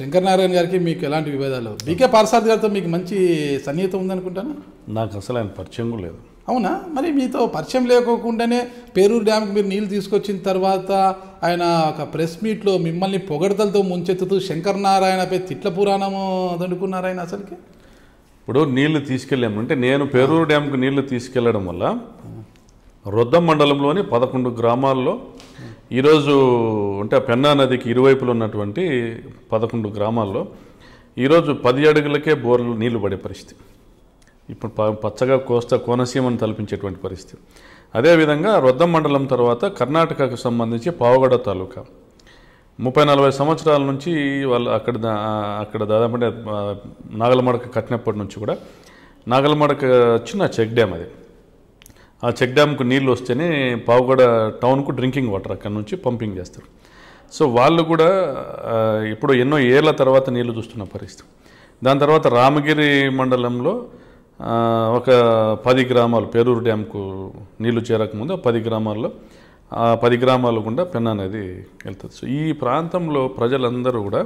శంకరనారాయణ గారికి మీకు ఎలాంటి విభేదాలు బీకే పార్సాద్ గారితో మీకు మంచి సన్నిహితం ఉందనుకుంటాను నాకు అసలు ఆయన పరిచయం కూడా లేదు అవునా మరి మీతో పరిచయం లేకోకుండానే పేరూరు డ్యామ్కి మీరు నీళ్ళు తీసుకొచ్చిన తర్వాత ఆయన ఒక ప్రెస్ మీట్లో మిమ్మల్ని పొగడతలతో ముంచెత్తుతూ నారాయణపై తిట్ల పురాణము దండుకున్నారు ఆయన అసలుకి ఇప్పుడు నీళ్లు తీసుకెళ్ళాము అంటే నేను పేరూరు డ్యామ్కి నీళ్లు తీసుకెళ్లడం వల్ల రొద్దం మండలంలోని పదకొండు గ్రామాల్లో ఈరోజు అంటే పెన్నా నదికి ఇరువైపులు ఉన్నటువంటి పదకొండు గ్రామాల్లో ఈరోజు పది అడుగులకే బోర్లు నీళ్లు పడే పరిస్థితి ఇప్పుడు పచ్చగా కోస్తా కోనసీమను తలపించేటువంటి పరిస్థితి అదేవిధంగా రొద్దం మండలం తర్వాత కర్ణాటకకు సంబంధించి పావగడ తాలూకా ముప్పై నలభై సంవత్సరాల నుంచి వాళ్ళు అక్కడ అక్కడ దాదాపు నాగలమడక కట్టినప్పటి నుంచి కూడా నాగలమడక చిన్న చెక్ డ్యామ్ అది ఆ చెక్ డ్యామ్కు నీళ్ళు వస్తేనే పావుగడ టౌన్కు డ్రింకింగ్ వాటర్ అక్కడ నుంచి పంపింగ్ చేస్తారు సో వాళ్ళు కూడా ఇప్పుడు ఎన్నో ఏళ్ళ తర్వాత నీళ్లు చూస్తున్న పరిస్థితి దాని తర్వాత రామగిరి మండలంలో ఒక పది గ్రామాలు పేరూరు డ్యామ్కు నీళ్లు చేరకముందు పది గ్రామాల్లో ఆ పది గ్రామాలు గుండా పెన్నా అనేది వెళ్తుంది సో ఈ ప్రాంతంలో ప్రజలందరూ కూడా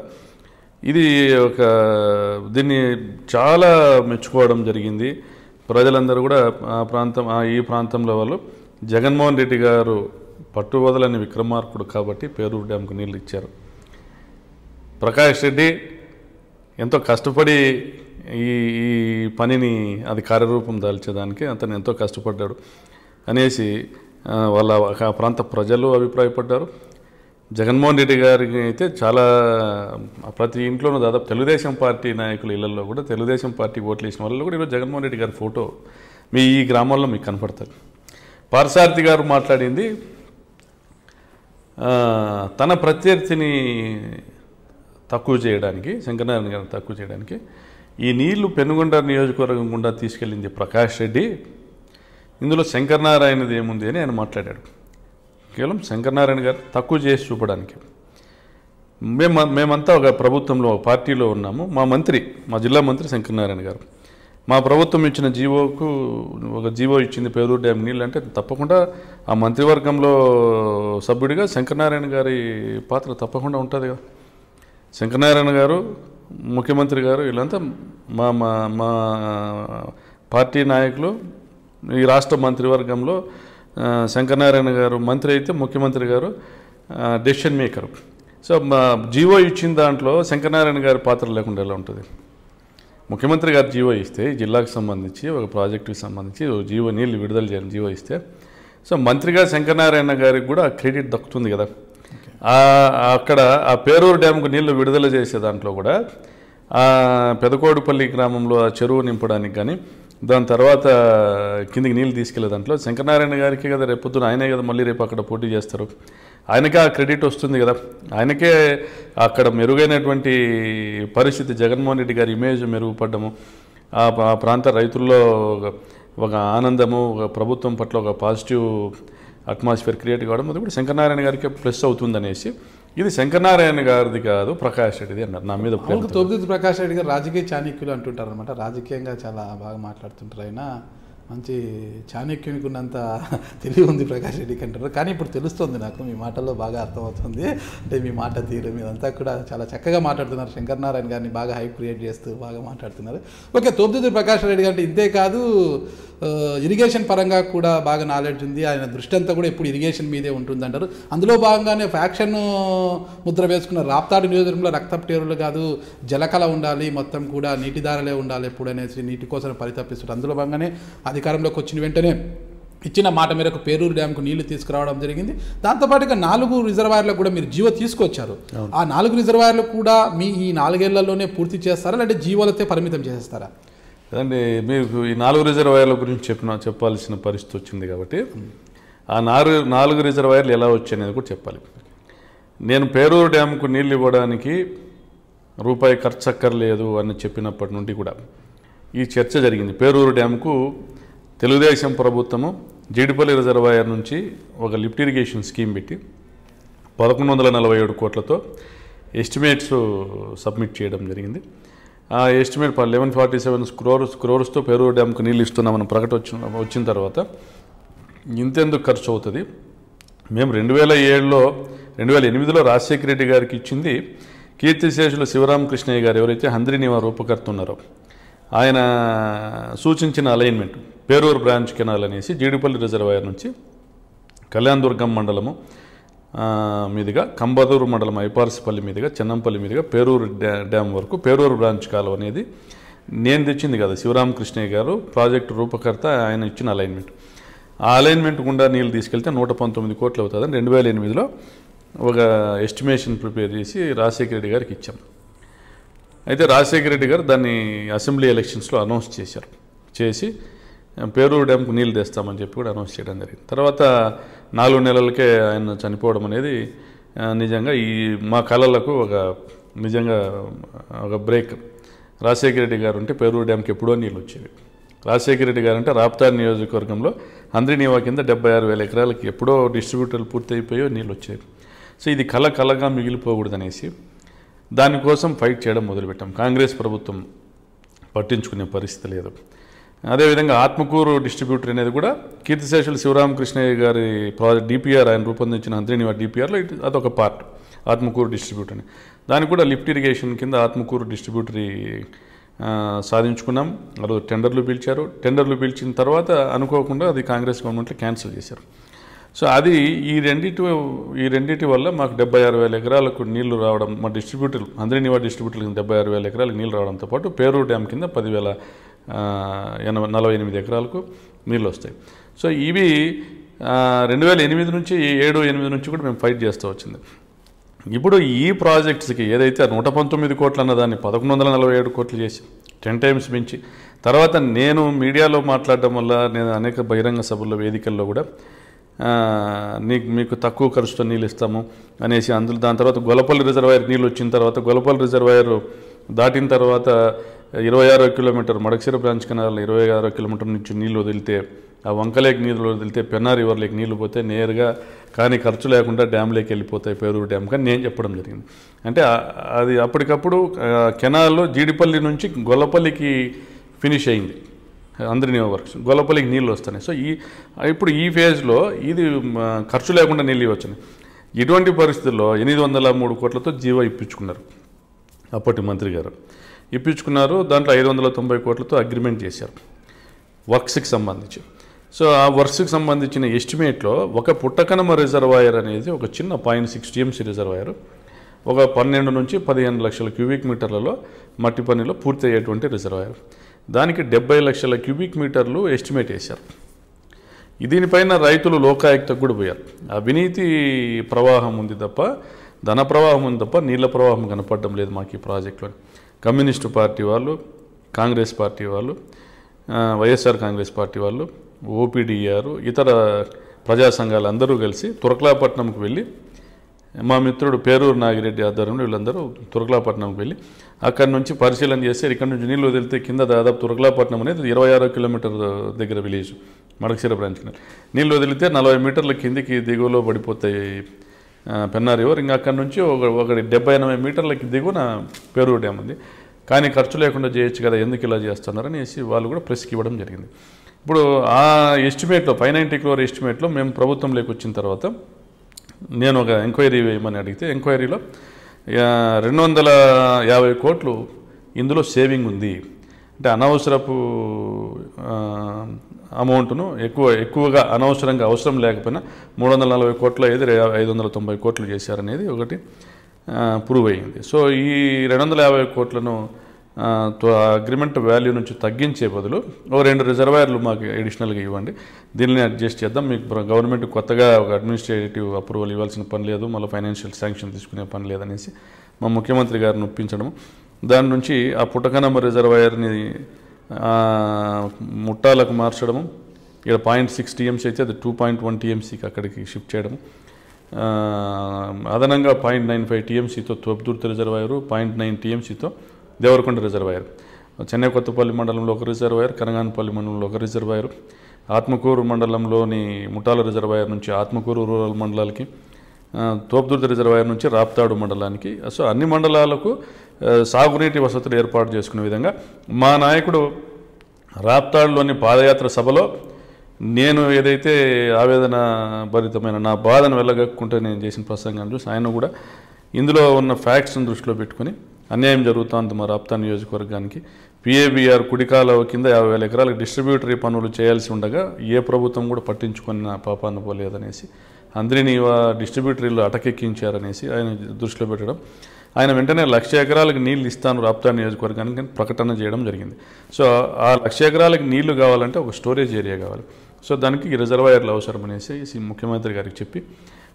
ఇది ఒక దీన్ని చాలా మెచ్చుకోవడం జరిగింది ప్రజలందరూ కూడా ఆ ప్రాంతం ఈ ప్రాంతంలో వాళ్ళు జగన్మోహన్ రెడ్డి గారు పట్టువదలని విక్రమార్కుడు కాబట్టి పేరూరు డ్యాంకు నీళ్ళు ఇచ్చారు ప్రకాష్ రెడ్డి ఎంతో కష్టపడి ఈ ఈ పనిని అది కార్యరూపం దాల్చేదానికి అతను ఎంతో కష్టపడ్డాడు అనేసి వాళ్ళ ఆ ప్రాంత ప్రజలు అభిప్రాయపడ్డారు జగన్మోహన్ రెడ్డి గారికి అయితే చాలా ప్రతి ఇంట్లోనూ దాదాపు తెలుగుదేశం పార్టీ నాయకుల ఇళ్లలో కూడా తెలుగుదేశం పార్టీ ఓట్లు వేసిన వాళ్ళలో కూడా ఈరోజు జగన్మోహన్ రెడ్డి గారి ఫోటో మీ ఈ గ్రామాల్లో మీకు కనపడతారు పార్సార్థి గారు మాట్లాడింది తన ప్రత్యర్థిని తక్కువ చేయడానికి శంకరనారాయణ గారిని తక్కువ చేయడానికి ఈ నీళ్లు పెనుగొండ నియోజకవర్గం గుండా తీసుకెళ్ళింది ప్రకాష్ రెడ్డి ఇందులో శంకరనారాయణది ఏముంది అని ఆయన మాట్లాడాడు కేవలం శంకరనారాయణ గారు తక్కువ చేసి చూపడానికి మేము మేమంతా ఒక ప్రభుత్వంలో పార్టీలో ఉన్నాము మా మంత్రి మా జిల్లా మంత్రి శంకరనారాయణ గారు మా ప్రభుత్వం ఇచ్చిన జీవోకు ఒక జీవో ఇచ్చింది పేదూరు డ్యామ్ నీళ్ళు అంటే తప్పకుండా ఆ మంత్రివర్గంలో సభ్యుడిగా శంకరనారాయణ గారి పాత్ర తప్పకుండా ఉంటుంది కదా శంకరనారాయణ గారు ముఖ్యమంత్రి గారు వీళ్ళంతా మా మా మా పార్టీ నాయకులు ఈ రాష్ట్ర మంత్రివర్గంలో శంకరనారాయణ గారు మంత్రి అయితే ముఖ్యమంత్రి గారు డెసిషన్ మేకర్ సో మా జీవో ఇచ్చిన దాంట్లో శంకరనారాయణ గారి పాత్ర లేకుండా ఎలా ఉంటుంది ముఖ్యమంత్రి గారు జీవో ఇస్తే జిల్లాకు సంబంధించి ఒక ప్రాజెక్టుకి సంబంధించి జీవో నీళ్ళు విడుదల చేయాలి జీవో ఇస్తే సో మంత్రిగా శంకరనారాయణ గారికి కూడా క్రెడిట్ దక్కుతుంది కదా అక్కడ ఆ పేరూరు డ్యామ్కు నీళ్లు విడుదల చేసే దాంట్లో కూడా పెదకోడుపల్లి గ్రామంలో ఆ చెరువు నింపడానికి కానీ దాని తర్వాత కిందికి నీళ్ళు తీసుకెళ్లే దాంట్లో శంకరనారాయణ గారికి కదా రేపొద్దున ఆయనే కదా మళ్ళీ రేపు అక్కడ పోటీ చేస్తారు ఆయనకే ఆ క్రెడిట్ వస్తుంది కదా ఆయనకే అక్కడ మెరుగైనటువంటి పరిస్థితి జగన్మోహన్ రెడ్డి గారి ఇమేజ్ మెరుగుపడ్డము ఆ ప్రాంత రైతుల్లో ఒక ఆనందము ఒక ప్రభుత్వం పట్ల ఒక పాజిటివ్ అట్మాస్ఫియర్ క్రియేట్ కావడం అది కూడా శంకరనారాయణ గారికి ప్లస్ అవుతుందనేసి ఇది శంకరనారాయణ గారిది కాదు ప్రకాష్ రెడ్డిది అన్నారు నా మీద తొమ్మిది ప్రకాష్ రెడ్డి గారు రాజకీయ చాణక్యులు అంటుంటారు అనమాట రాజకీయంగా చాలా బాగా మాట్లాడుతుంటారు ఆయన మంచి చాణక్యునికి ఉన్నంత తెలివి ఉంది ప్రకాష్ రెడ్డికి అంటారు కానీ ఇప్పుడు తెలుస్తుంది నాకు మీ మాటల్లో బాగా అర్థమవుతుంది అంటే మీ మాట తీరు మీరంతా కూడా చాలా చక్కగా మాట్లాడుతున్నారు శంకర్ నారాయణ గారిని బాగా హైప్ క్రియేట్ చేస్తూ బాగా మాట్లాడుతున్నారు ఓకే తొమ్మిది ప్రకాష్ రెడ్డి అంటే ఇంతే కాదు ఇరిగేషన్ పరంగా కూడా బాగా నాలెడ్జ్ ఉంది ఆయన దృష్టి అంతా కూడా ఇప్పుడు ఇరిగేషన్ మీదే ఉంటుంది అంటారు అందులో భాగంగానే ఫ్యాక్షన్ ముద్ర వేసుకున్న రాప్తాడు నియోజకవర్గంలో రక్త టేరులు కాదు జలకళ ఉండాలి మొత్తం కూడా నీటిదారలే ఉండాలి ఎప్పుడనేసి నీటి కోసం పరితపిస్తారు అందులో భాగంగానే అధికారంలోకి వచ్చిన వెంటనే ఇచ్చిన మాట మేరకు పేరూరు డ్యాంకు నీళ్లు తీసుకురావడం జరిగింది దాంతోపాటుగా నాలుగు రిజర్వాయర్లకు కూడా మీరు జీవో తీసుకొచ్చారు ఆ నాలుగు రిజర్వాయర్లు కూడా మీ ఈ నాలుగేళ్లలోనే పూర్తి చేస్తారా లేదంటే జీవోలతో పరిమితం చేసేస్తారా అంటే మీకు ఈ నాలుగు రిజర్వాయర్ల గురించి చెప్పిన చెప్పాల్సిన పరిస్థితి వచ్చింది కాబట్టి ఆ నాలుగు నాలుగు రిజర్వాయర్లు ఎలా వచ్చాయి అనేది కూడా చెప్పాలి నేను పేరూరు డ్యాంకు నీళ్ళు ఇవ్వడానికి రూపాయి ఖర్చు అక్కర్లేదు అని చెప్పినప్పటి నుండి కూడా ఈ చర్చ జరిగింది పేరూరు డ్యాంకు తెలుగుదేశం ప్రభుత్వము జీడిపల్లి రిజర్వాయర్ నుంచి ఒక లిఫ్ట్ ఇరిగేషన్ స్కీమ్ పెట్టి పదకొండు వందల నలభై ఏడు కోట్లతో ఎస్టిమేట్స్ సబ్మిట్ చేయడం జరిగింది ఆ estimate eleven forty seven crores క్రోర్స్తో పేరు డ్యామ్కు నీళ్ళు ఇస్తున్నామని ప్రకట వచ్చిన వచ్చిన తర్వాత ఇంతెందుకు ఖర్చు అవుతుంది మేము రెండు వేల ఏడులో రెండు వేల ఎనిమిదిలో రాజశేఖర రెడ్డి గారికి ఇచ్చింది కీర్తిశేషులు శివరామకృష్ణయ్య గారు ఎవరైతే హంద్రి రూపకర్త ఉన్నారో ఆయన సూచించిన అలైన్మెంట్ పేరూరు బ్రాంచ్ కెనాల్ అనేసి జీడిపల్లి రిజర్వాయర్ నుంచి కళ్యాణదుర్గం మండలము మీదుగా కంబదూరు మండలం ఐపార్సిపల్లి మీదుగా చెన్నంపల్లి మీదుగా పేరూరు డ్యామ్ వరకు పేరూరు బ్రాంచ్ కాలువ అనేది నేను తెచ్చింది కదా శివరామకృష్ణయ్య గారు ప్రాజెక్టు రూపకర్త ఆయన ఇచ్చిన అలైన్మెంట్ ఆ అలైన్మెంట్ గుండా నీళ్ళు తీసుకెళ్తే నూట పంతొమ్మిది కోట్లు అవుతుందని రెండు వేల ఎనిమిదిలో ఒక ఎస్టిమేషన్ ప్రిపేర్ చేసి రాజశేఖర రెడ్డి గారికి ఇచ్చాం అయితే రాజశేఖర రెడ్డి గారు దాన్ని అసెంబ్లీ ఎలక్షన్స్లో అనౌన్స్ చేశారు చేసి పేరూరు డ్యాంకు నీళ్ళు తెస్తామని చెప్పి కూడా అనౌన్స్ చేయడం జరిగింది తర్వాత నాలుగు నెలలకే ఆయన చనిపోవడం అనేది నిజంగా ఈ మా కళలకు ఒక నిజంగా ఒక బ్రేక్ రాజశేఖర రెడ్డి గారు ఉంటే పేరూరు డ్యాంకి ఎప్పుడో నీళ్ళు వచ్చేవి రాజశేఖర రెడ్డి గారు అంటే రాప్తార్ నియోజకవర్గంలో అంద్రినీవా కింద డెబ్బై ఆరు వేల ఎకరాలకి ఎప్పుడో డిస్ట్రిబ్యూటర్లు పూర్తి అయిపోయో నీళ్ళు వచ్చేవి సో ఇది కళ కళగా మిగిలిపోకూడదనేసి దానికోసం ఫైట్ చేయడం మొదలుపెట్టాం కాంగ్రెస్ ప్రభుత్వం పట్టించుకునే పరిస్థితి లేదు అదేవిధంగా ఆత్మకూరు డిస్ట్రిబ్యూటర్ అనేది కూడా కీర్తిశేషులు శివరామకృష్ణయ్య గారి ప్రాజెక్ట్ డిపిఆర్ ఆయన రూపొందించిన హంద్రినివా డిపిఆర్లో ఇట్ అదొక పార్ట్ ఆత్మకూరు డిస్ట్రిబ్యూటర్ అని దానికి కూడా లిఫ్ట్ ఇరిగేషన్ కింద ఆత్మకూరు డిస్ట్రిబ్యూటరీ సాధించుకున్నాం వాళ్ళు టెండర్లు పిలిచారు టెండర్లు పిలిచిన తర్వాత అనుకోకుండా అది కాంగ్రెస్ గవర్నమెంట్లో క్యాన్సిల్ చేశారు సో అది ఈ రెండిటి ఈ రెండిటి వల్ల మాకు డెబ్బై ఆరు వేల ఎకరాలకు నీళ్లు రావడం మా డిస్ట్రిబ్యూటర్లు అందరి నివా డిస్ట్రిబ్యూటర్లు డెబ్బై ఆరు వేల ఎకరాలకు నీళ్ళు రావడంతో పాటు పేరూరు డ్యామ్ కింద పదివేల ఎనభై నలభై ఎనిమిది ఎకరాలకు నీళ్ళు వస్తాయి సో ఇవి రెండు వేల ఎనిమిది నుంచి ఏడు ఎనిమిది నుంచి కూడా మేము ఫైట్ చేస్తూ వచ్చింది ఇప్పుడు ఈ ప్రాజెక్ట్స్కి ఏదైతే నూట పంతొమ్మిది కోట్లు అన్న దాన్ని పదకొండు వందల నలభై ఏడు కోట్లు చేసి టెన్ టైమ్స్ మించి తర్వాత నేను మీడియాలో మాట్లాడడం వల్ల నేను అనేక బహిరంగ సభల్లో వేదికల్లో కూడా నీకు మీకు తక్కువ ఖర్చుతో నీళ్ళు ఇస్తాము అనేసి అందులో దాని తర్వాత గొలపల్లి రిజర్వాయర్ నీళ్ళు వచ్చిన తర్వాత గొలపల్లి రిజర్వాయర్ దాటిన తర్వాత ఇరవై ఆరో కిలోమీటర్ మడకసిర బ్రాంచ్ కెనాల్ ఇరవై ఆరో కిలోమీటర్ నుంచి నీళ్ళు వదిలితే ఆ వంకలేకి నీళ్ళు వదిలితే పెన్నా రివర్లోకి నీళ్ళు పోతే నేరుగా కానీ ఖర్చు లేకుండా డ్యామ్లోకి వెళ్ళిపోతాయి పేరూరు డ్యామ్ కానీ నేను చెప్పడం జరిగింది అంటే అది అప్పటికప్పుడు కెనాల్లో జీడిపల్లి నుంచి గొల్లపల్లికి ఫినిష్ అయింది అందరినీ వర్క్స్ గొల్లపల్లికి నీళ్ళు వస్తున్నాయి సో ఈ ఇప్పుడు ఈ ఫేజ్లో ఇది ఖర్చు లేకుండా నీళ్ళు వచ్చినాయి ఇటువంటి పరిస్థితుల్లో ఎనిమిది వందల మూడు కోట్లతో జీవో ఇప్పించుకున్నారు అప్పటి మంత్రి గారు ఇప్పించుకున్నారు దాంట్లో ఐదు వందల తొంభై కోట్లతో అగ్రిమెంట్ చేశారు వర్క్స్కి సంబంధించి సో ఆ వర్క్స్కి సంబంధించిన ఎస్టిమేట్లో ఒక పుట్టకనమ రిజర్వాయర్ అనేది ఒక చిన్న పాయింట్ సిక్స్ టీఎంసీ రిజర్వాయర్ ఒక పన్నెండు నుంచి పదిహేను లక్షల క్యూబిక్ మీటర్లలో మట్టి పనిలో పూర్తి అయ్యేటువంటి రిజర్వాయర్ దానికి డెబ్బై లక్షల క్యూబిక్ మీటర్లు ఎస్టిమేట్ వేశారు దీనిపైన రైతులు లోకాయుక్తకు కూడా పోయారు అవినీతి ప్రవాహం ఉంది తప్ప ధన ప్రవాహం ఉంది తప్ప నీళ్ళ ప్రవాహం కనపడడం లేదు మాకు ఈ ప్రాజెక్టులో కమ్యూనిస్టు పార్టీ వాళ్ళు కాంగ్రెస్ పార్టీ వాళ్ళు వైఎస్ఆర్ కాంగ్రెస్ పార్టీ వాళ్ళు ఓపీడీఆర్ ఇతర ప్రజా సంఘాలు అందరూ కలిసి తురక్లాపట్నంకు వెళ్ళి మా మిత్రుడు పేరూరు నాగిరెడ్డి ఆధ్వర్యంలో వీళ్ళందరూ తురకలాపట్నంకి వెళ్ళి అక్కడి నుంచి పరిశీలన చేశారు ఇక్కడ నుంచి నీళ్ళు వదిలితే కింద దాదాపు తురకలాపట్నం అనేది ఇరవై ఆరో కిలోమీటర్ దగ్గర విలేజ్ మడకశీర బ్రాంచ్ నీళ్ళు వదిలితే నలభై మీటర్ల కిందికి దిగువలో పడిపోతాయి పెన్నా ఇంకా అక్కడి నుంచి ఒక ఒకటి డెబ్బై ఎనభై మీటర్లకి దిగువన పేరూరు డ్యామ్ ఉంది కానీ ఖర్చు లేకుండా చేయొచ్చు కదా ఎందుకు ఇలా చేస్తున్నారు అనేసి వాళ్ళు కూడా ప్రెస్కి ఇవ్వడం జరిగింది ఇప్పుడు ఆ ఎస్టిమేట్లో ఫైవ్ నైంటీ క్రోర్ ఎస్టిమేట్లో మేము ప్రభుత్వం వచ్చిన తర్వాత నేను ఒక ఎంక్వైరీ వేయమని అడిగితే ఎంక్వైరీలో రెండు వందల యాభై కోట్లు ఇందులో సేవింగ్ ఉంది అంటే అనవసరపు అమౌంట్ను ఎక్కువ ఎక్కువగా అనవసరంగా అవసరం లేకపోయినా మూడు వందల నలభై కోట్లు ఏది ఐదు వందల తొంభై కోట్లు చేశారనేది ఒకటి ప్రూవ్ అయ్యింది సో ఈ రెండు వందల యాభై కోట్లను అగ్రిమెంట్ వాల్యూ నుంచి తగ్గించే బదులు ఓ రెండు రిజర్వాయర్లు మాకు అడిషనల్గా ఇవ్వండి దీనిని అడ్జస్ట్ చేద్దాం మీకు గవర్నమెంట్ కొత్తగా ఒక అడ్మినిస్ట్రేటివ్ అప్రూవల్ ఇవ్వాల్సిన పని లేదు మళ్ళీ ఫైనాన్షియల్ శాంక్షన్ తీసుకునే పని లేదనేసి మా ముఖ్యమంత్రి గారిని ఒప్పించడం దాని నుంచి ఆ పుట్టకనమ్మ రిజర్వాయర్ని ముట్టాలకు మార్చడము ఇక్కడ పాయింట్ సిక్స్ టీఎంసీ అయితే అది టూ పాయింట్ వన్ టీఎంసీకి అక్కడికి షిఫ్ట్ చేయడం అదనంగా పాయింట్ నైన్ ఫైవ్ టీఎంసీతో తొబ్బుదుర్తి రిజర్వాయరు పాయింట్ నైన్ టీఎంసీతో దేవరకొండ రిజర్వాయర్ చెన్నై కొత్తపల్లి మండలంలో ఒక రిజర్వాయర్ కనగానపల్లి మండలంలో ఒక రిజర్వాయర్ ఆత్మకూరు మండలంలోని ముఠాల రిజర్వాయర్ నుంచి ఆత్మకూరు రూరల్ మండలాలకి తోపుదుర్తి రిజర్వాయర్ నుంచి రాప్తాడు మండలానికి సో అన్ని మండలాలకు సాగునీటి వసతులు ఏర్పాటు చేసుకునే విధంగా మా నాయకుడు రాప్తాడులోని పాదయాత్ర సభలో నేను ఏదైతే ఆవేదన భరితమైన నా బాధను వెళ్ళగక్కుంటే నేను చేసిన ప్రసంగాన్ని చూసి ఆయన కూడా ఇందులో ఉన్న ఫ్యాక్ట్స్ని దృష్టిలో పెట్టుకుని అన్యాయం జరుగుతోంది మా రాప్తా నియోజకవర్గానికి పిఏబిఆర్ కుడికాలవ కింద యాభై వేల ఎకరాలకు డిస్ట్రిబ్యూటరీ పనులు చేయాల్సి ఉండగా ఏ ప్రభుత్వం కూడా పట్టించుకున్న పాపాన్ని పోలేదనేసి అందరినీ డిస్ట్రిబ్యూటరీలు అటకెక్కించారనేసి ఆయన దృష్టిలో పెట్టడం ఆయన వెంటనే లక్ష ఎకరాలకు నీళ్లు ఇస్తాను రాప్తా నియోజకవర్గానికి ప్రకటన చేయడం జరిగింది సో ఆ లక్ష ఎకరాలకు నీళ్లు కావాలంటే ఒక స్టోరేజ్ ఏరియా కావాలి సో దానికి రిజర్వాయర్లు అవసరం అనేసి ముఖ్యమంత్రి గారికి చెప్పి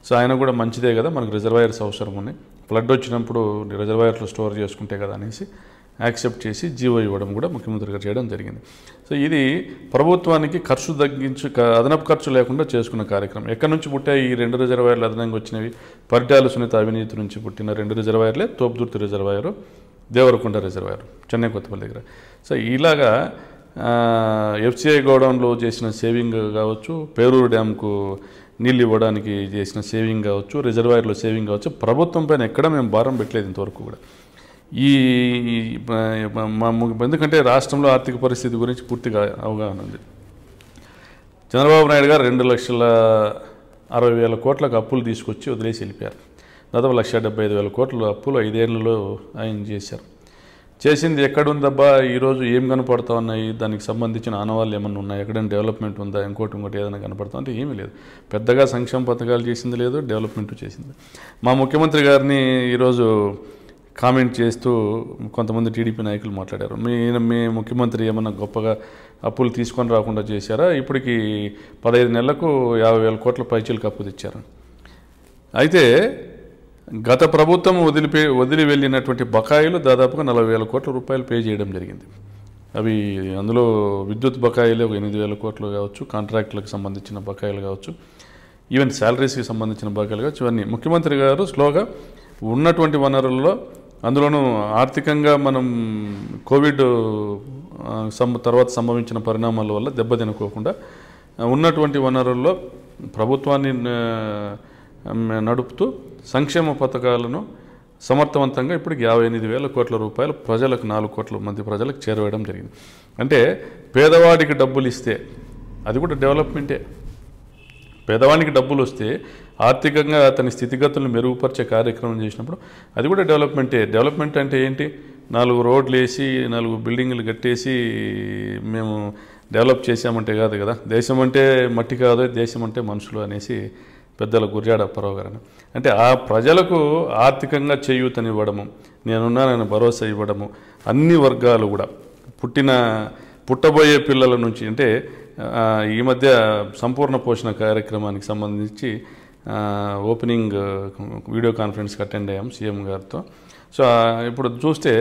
సో ఆయన కూడా మంచిదే కదా మనకు రిజర్వాయర్స్ అవసరం ఉన్నాయి ఫ్లడ్ వచ్చినప్పుడు రిజర్వాయర్లు స్టోర్ చేసుకుంటే కదా అనేసి యాక్సెప్ట్ చేసి జీవో ఇవ్వడం కూడా ముఖ్యమంత్రి గారు చేయడం జరిగింది సో ఇది ప్రభుత్వానికి ఖర్చు తగ్గించు అదనపు ఖర్చు లేకుండా చేసుకున్న కార్యక్రమం ఎక్కడి నుంచి పుట్టాయి ఈ రెండు రిజర్వాయర్లు అదనంగా వచ్చినవి పరిటాల సునీత అవినీతి నుంచి పుట్టిన రెండు రిజర్వాయర్లే Thopudurthi reservoir Devarakonda reservoir Chennekothapalli దగ్గర సో ఇలాగా ఎఫ్సిఐ గోడౌన్లో చేసిన సేవింగ్ కావచ్చు పేరూరు డ్యామ్కు నీళ్ళు ఇవ్వడానికి చేసిన సేవింగ్ కావచ్చు రిజర్వాయర్లో సేవింగ్ కావచ్చు ప్రభుత్వం పైన ఎక్కడ మేము భారం పెట్టలేదు ఇంతవరకు కూడా ఈ ఎందుకంటే రాష్ట్రంలో ఆర్థిక పరిస్థితి గురించి పూర్తిగా అవగాహన ఉంది చంద్రబాబు నాయుడు గారు రెండు లక్షల అరవై వేల కోట్లకు అప్పులు తీసుకొచ్చి వదిలేసి వెళ్ళిపోయారు దాదాపు లక్ష డెబ్బై ఐదు వేల కోట్లు అప్పులు ఐదేళ్లలో ఆయన చేశారు చేసింది ఎక్కడుందబ్బా ఈరోజు ఏం కనపడతా ఉన్నాయి దానికి సంబంధించిన ఆనవాళ్ళు ఏమన్నా ఉన్నాయి ఎక్కడైనా డెవలప్మెంట్ ఉందా ఇంకోటి ఇంకోటి ఏదైనా కనపడతా అంటే ఏమీ లేదు పెద్దగా సంక్షేమ పథకాలు చేసింది లేదు డెవలప్మెంట్ చేసింది మా ముఖ్యమంత్రి గారిని ఈరోజు కామెంట్ చేస్తూ కొంతమంది టీడీపీ నాయకులు మాట్లాడారు మీ మీ ముఖ్యమంత్రి ఏమన్నా గొప్పగా అప్పులు తీసుకొని రాకుండా చేశారా ఇప్పటికి పదహైదు నెలలకు యాభై వేల కోట్ల పైచీలకు అప్పు తెచ్చారు అయితే గత ప్రభుత్వం వదిలిపే వదిలి వెళ్ళినటువంటి బకాయిలు దాదాపుగా నలభై వేల కోట్ల రూపాయలు పే చేయడం జరిగింది అవి అందులో విద్యుత్ బకాయిలు ఒక ఎనిమిది వేల కోట్లు కావచ్చు కాంట్రాక్టులకు సంబంధించిన బకాయిలు కావచ్చు ఈవెన్ శాలరీస్కి సంబంధించిన బకాయిలు కావచ్చు ఇవన్నీ ముఖ్యమంత్రి గారు స్లోగా ఉన్నటువంటి వనరుల్లో అందులోనూ ఆర్థికంగా మనం కోవిడ్ తర్వాత సంభవించిన పరిణామాల వల్ల దెబ్బతినకోకుండా ఉన్నటువంటి వనరుల్లో ప్రభుత్వాన్ని నడుపుతూ సంక్షేమ పథకాలను సమర్థవంతంగా ఇప్పటికి యాభై ఎనిమిది వేల కోట్ల రూపాయలు ప్రజలకు నాలుగు కోట్ల మంది ప్రజలకు చేరవేయడం జరిగింది అంటే పేదవాడికి డబ్బులు ఇస్తే అది కూడా డెవలప్మెంటే పేదవానికి డబ్బులు వస్తే ఆర్థికంగా అతని స్థితిగతులను మెరుగుపరిచే కార్యక్రమం చేసినప్పుడు అది కూడా డెవలప్మెంటే డెవలప్మెంట్ అంటే ఏంటి నాలుగు రోడ్లు వేసి నాలుగు బిల్డింగ్లు కట్టేసి మేము డెవలప్ చేసామంటే కాదు కదా దేశం అంటే మట్టి కాదు దేశం అంటే మనుషులు అనేసి పెద్దల గురిజాడ అప్పారావు అంటే ఆ ప్రజలకు ఆర్థికంగా చేయూతనివ్వడము నేనున్నానని భరోసా ఇవ్వడము అన్ని వర్గాలు కూడా పుట్టిన పుట్టబోయే పిల్లల నుంచి అంటే ఈ మధ్య సంపూర్ణ పోషణ కార్యక్రమానికి సంబంధించి ఓపెనింగ్ వీడియో కాన్ఫరెన్స్కి అటెండ్ అయ్యాం సీఎం గారితో సో ఇప్పుడు చూస్తే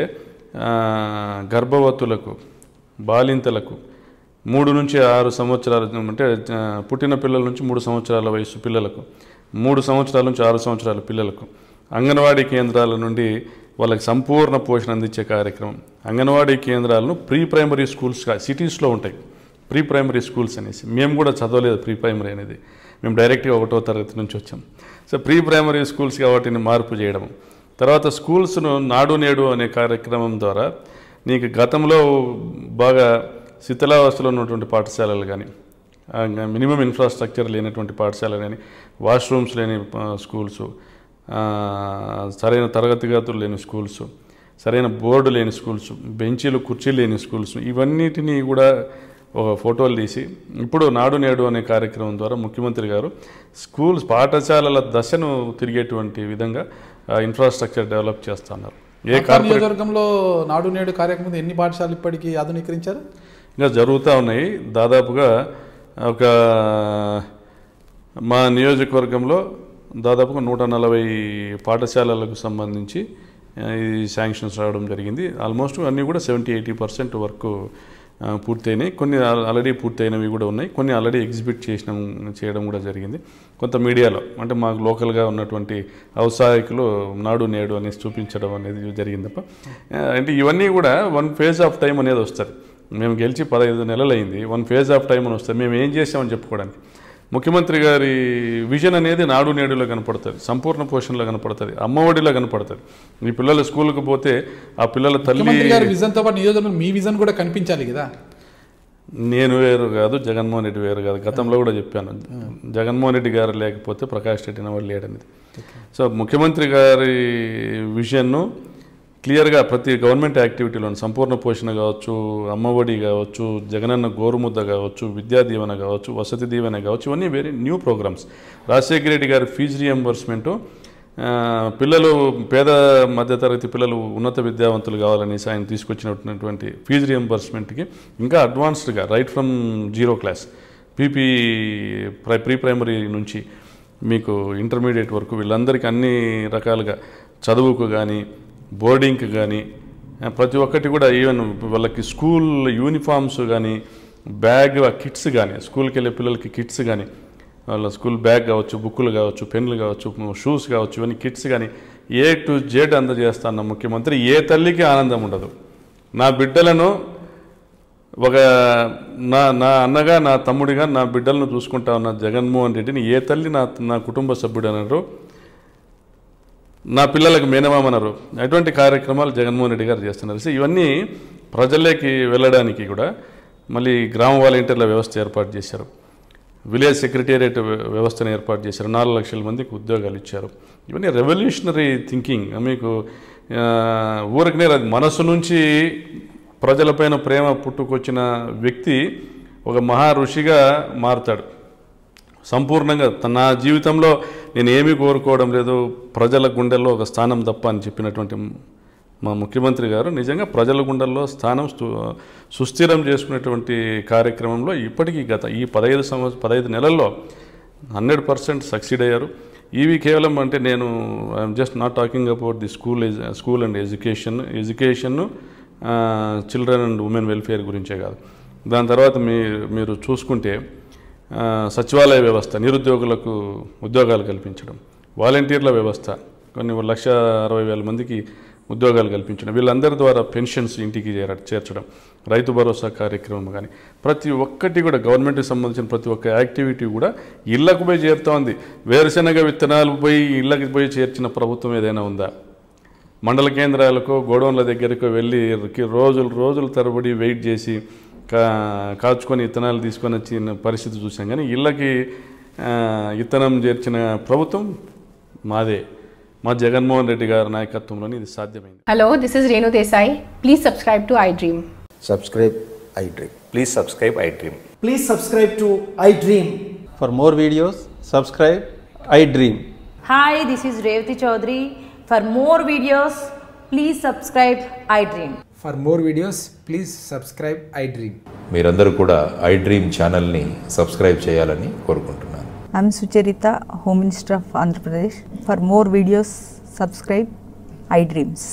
గర్భవతులకు బాలింతలకు మూడు నుంచి ఆరు సంవత్సరాల అంటే పుట్టిన పిల్లల నుంచి మూడు సంవత్సరాల వయసు పిల్లలకు మూడు సంవత్సరాల నుంచి ఆరు సంవత్సరాల పిల్లలకు అంగన్వాడీ కేంద్రాల నుండి వాళ్ళకి సంపూర్ణ పోషణ అందించే కార్యక్రమం అంగన్వాడీ కేంద్రాలను ప్రీ ప్రైమరీ స్కూల్స్గా సిటీస్లో ఉంటాయి ప్రీ ప్రైమరీ స్కూల్స్ అనేసి మేము కూడా చదవలేదు ప్రీ ప్రైమరీ అనేది మేము డైరెక్ట్గా ఒకటో తరగతి నుంచి వచ్చాం సో ప్రీ ప్రైమరీ స్కూల్స్గా వాటిని మార్పు చేయడం తర్వాత స్కూల్స్ను నాడు నేడు అనే కార్యక్రమం ద్వారా నీకు గతంలో బాగా శిథిలావస్థలో ఉన్నటువంటి పాఠశాలలు కానీ మినిమం ఇన్ఫ్రాస్ట్రక్చర్ లేనటువంటి పాఠశాలలు కానీ వాష్రూమ్స్ లేని స్కూల్స్ సరైన తరగతి గదులు లేని స్కూల్స్ సరైన బోర్డు లేని స్కూల్స్ బెంచీలు కుర్చీలు లేని స్కూల్స్ ఇవన్నిటినీ కూడా ఒక ఫోటోలు తీసి ఇప్పుడు నాడు నేడు అనే కార్యక్రమం ద్వారా ముఖ్యమంత్రి గారు స్కూల్స్ పాఠశాలల దశను తిరిగేటువంటి విధంగా ఇన్ఫ్రాస్ట్రక్చర్ డెవలప్ చేస్తున్నారు ఏ కార్యవర్గంలో నాడు నేడు కార్యక్రమం ఎన్ని పాఠశాలలు ఇప్పటికీ ఆధునీకరించారు ఇంకా జరుగుతూ ఉన్నాయి దాదాపుగా ఒక మా నియోజకవర్గంలో దాదాపుగా నూట నలభై పాఠశాలలకు సంబంధించి ఈ శాంక్షన్స్ రావడం జరిగింది ఆల్మోస్ట్ అన్నీ కూడా సెవెంటీ ఎయిటీ పర్సెంట్ వర్క్ పూర్తయినాయి కొన్ని ఆల్రెడీ పూర్తయినవి కూడా ఉన్నాయి కొన్ని ఆల్రెడీ ఎగ్జిబిట్ చేసిన చేయడం కూడా జరిగింది కొంత మీడియాలో అంటే మాకు లోకల్గా ఉన్నటువంటి అవసాయకులు నాడు నేడు అనేసి చూపించడం అనేది జరిగింది తప్ప అంటే ఇవన్నీ కూడా వన్ ఫేజ్ ఆఫ్ టైం అనేది వస్తుంది మేము గెలిచి పదహైదు అయింది వన్ ఫేజ్ ఆఫ్ టైం అని వస్తే మేము ఏం చేసామని చెప్పుకోవడానికి ముఖ్యమంత్రి గారి విజన్ అనేది నాడు నేడులో కనపడుతుంది సంపూర్ణ పోషణలో కనపడుతుంది అమ్మఒడిలో కనపడుతుంది మీ పిల్లలు స్కూల్కి పోతే ఆ పిల్లల తల్లి విజన్తో పాటు నియోజకవర్గం మీ విజన్ కూడా కనిపించాలి కదా నేను వేరు కాదు జగన్మోహన్ రెడ్డి వేరు కాదు గతంలో కూడా చెప్పాను జగన్మోహన్ రెడ్డి గారు లేకపోతే ప్రకాష్ రెడ్డి వాళ్ళు లేడనేది సో ముఖ్యమంత్రి గారి విజన్ను క్లియర్గా ప్రతి గవర్నమెంట్ యాక్టివిటీలో సంపూర్ణ పోషణ కావచ్చు అమ్మఒడి కావచ్చు జగనన్న గోరుముద్ద కావచ్చు విద్యా దీవెన కావచ్చు వసతి దీవెన కావచ్చు ఇవన్నీ very new programs Rajasekhara Reddy గారి ఫీజు రియంబర్స్మెంటు పిల్లలు పేద మధ్యతరగతి పిల్లలు ఉన్నత విద్యావంతులు కావాలని ఆయన తీసుకొచ్చినటువంటి ఫీజు రియంబర్స్మెంట్కి ఇంకా అడ్వాన్స్డ్గా right from zero class PP pre pre primary నుంచి మీకు ఇంటర్మీడియట్ వరకు వీళ్ళందరికీ అన్ని రకాలుగా చదువుకు కానీ బోర్డింగ్కి కానీ ప్రతి ఒక్కటి కూడా ఈవెన్ వాళ్ళకి స్కూల్ యూనిఫామ్స్ కానీ బ్యాగ్ కిట్స్ కానీ స్కూల్కి వెళ్ళే పిల్లలకి కిట్స్ కానీ వాళ్ళ స్కూల్ బ్యాగ్ కావచ్చు బుక్కులు కావచ్చు పెన్లు కావచ్చు షూస్ కావచ్చు ఇవన్నీ కిట్స్ కానీ ఏ టు జెడ్ అన్న ముఖ్యమంత్రి ఏ తల్లికి ఆనందం ఉండదు నా బిడ్డలను ఒక నా నా అన్నగా నా తమ్ముడిగా నా బిడ్డలను చూసుకుంటా ఉన్న జగన్మోహన్ రెడ్డిని ఏ తల్లి నా నా కుటుంబ సభ్యుడు అన్నారు నా పిల్లలకు మేనమామన్నారు అటువంటి కార్యక్రమాలు జగన్మోహన్ రెడ్డి గారు చేస్తున్నారు సో ఇవన్నీ ప్రజల్లోకి వెళ్ళడానికి కూడా మళ్ళీ గ్రామ వాలంటీర్ల వ్యవస్థ ఏర్పాటు చేశారు విలేజ్ సెక్రటేరియట్ వ్యవస్థను ఏర్పాటు చేశారు నాలుగు లక్షల మందికి ఉద్యోగాలు ఇచ్చారు ఇవన్నీ రెవల్యూషనరీ థింకింగ్ మీకు ఊరికనే రాదు మనసు నుంచి ప్రజలపైన ప్రేమ పుట్టుకొచ్చిన వ్యక్తి ఒక మహా ఋషిగా మారుతాడు సంపూర్ణంగా నా జీవితంలో నేను ఏమీ కోరుకోవడం లేదు ప్రజల గుండెల్లో ఒక స్థానం తప్ప అని చెప్పినటువంటి మా ముఖ్యమంత్రి గారు నిజంగా ప్రజల గుండెల్లో స్థానం సుస్థిరం చేసుకునేటువంటి కార్యక్రమంలో ఇప్పటికీ గత ఈ పదహైదు సంవత్స పదహైదు నెలల్లో హండ్రెడ్ పర్సెంట్ సక్సీడ్ అయ్యారు ఇవి కేవలం అంటే నేను I'm just not talking about the school school and education education children and women welfare గురించే కాదు దాని తర్వాత మీరు మీరు చూసుకుంటే సచివాలయ వ్యవస్థ నిరుద్యోగులకు ఉద్యోగాలు కల్పించడం వాలంటీర్ల వ్యవస్థ కొన్ని లక్ష అరవై వేల మందికి ఉద్యోగాలు కల్పించడం వీళ్ళందరి ద్వారా పెన్షన్స్ ఇంటికి చేర్చడం రైతు భరోసా కార్యక్రమం కానీ ప్రతి ఒక్కటి కూడా గవర్నమెంట్కి సంబంధించిన ప్రతి ఒక్క యాక్టివిటీ కూడా ఇళ్లకు పోయి చేరుతోంది వేరుశనగ విత్తనాలు పోయి ఇళ్ళకి పోయి చేర్చిన ప్రభుత్వం ఏదైనా ఉందా మండల కేంద్రాలకు గోడౌన్ల దగ్గరకు వెళ్ళి రోజులు రోజుల తరబడి వెయిట్ చేసి కా కాచుకొని ఇత్తనాలు తీసుకొని వచ్చిన పరిస్థితి చూసాం కానీ ఇళ్ళకి ఇత్తనం చేర్చిన ప్రభుత్వం మాదే మా జగన్మోహన్ రెడ్డి గారి నాయకత్వంలోని ఇది సాధ్యమైంది hello this is Renu Desai please subscribe to I dream subscribe I dream please subscribe I dream please subscribe to I dream for more videos subscribe I dream hi this is Revathi Chaudhary for more videos please subscribe I dream for more videos please subscribe I dream మీరందరూ కూడా I dream ఛానల్ని subscribe చేయాలని కోరుకుంటున్నాను I'm Sucharitha home minister of Andhra Pradesh for more videos subscribe I dreams